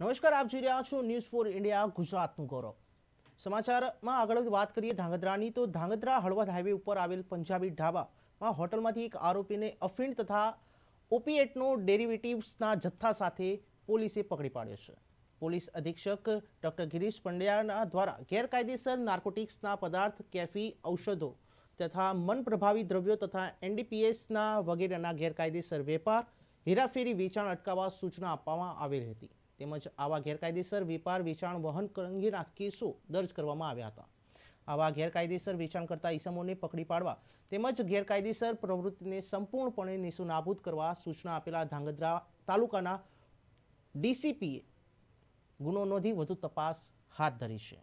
નમસ્કાર આપ જોઈ રહ્યા છો ન્યૂઝ ફોર ઇન્ડિયા ગુજરાતનું ગૌરવ સમાચારમાં આગળ વાત કરીએ ધાંગધ્રાની તો ધાંગધ્રા હળવદ હાઈવે ઉપર આવેલ પંજાબી ઢાબામાં હોટલમાંથી એક આરોપીને અફીણ તથા ઓપીએટનો ડેરિવેટિવ્સના જથ્થા સાથે પોલીસે પકડી પાડ્યો છે પોલીસ અધિક્ષક ડોક્ટર ગિરીશ પંડ્યાના દ્વારા ગેરકાયદેસર નાર્કોટિક્સના પદાર્થ કેફી ઔષધો તથા મન પ્રભાવી દ્રવ્યો તથા એનડીપીએસના વગેરેના ગેરકાયદેસર વેપાર હેરાફેરી વેચાણ અટકાવવા સૂચના આપવામાં આવેલ હતી તેમજ આવા ગેરકાયદેસર વેપાર વેચાણ વહન અંગેના કેસો દર્જ કરવામાં આવ્યા હતા આવા ગેરકાયદેસર વેચાણ કરતા ઈસમોને પકડી પાડવા તેમજ ગેરકાયદેસર પ્રવૃત્તિને સંપૂર્ણપણે નિશુનાબૂદ કરવા સૂચના આપેલા ધાંગધ્રા તાલુકાના ડીસીપીએ ગુનો નોંધી વધુ તપાસ હાથ ધરી છે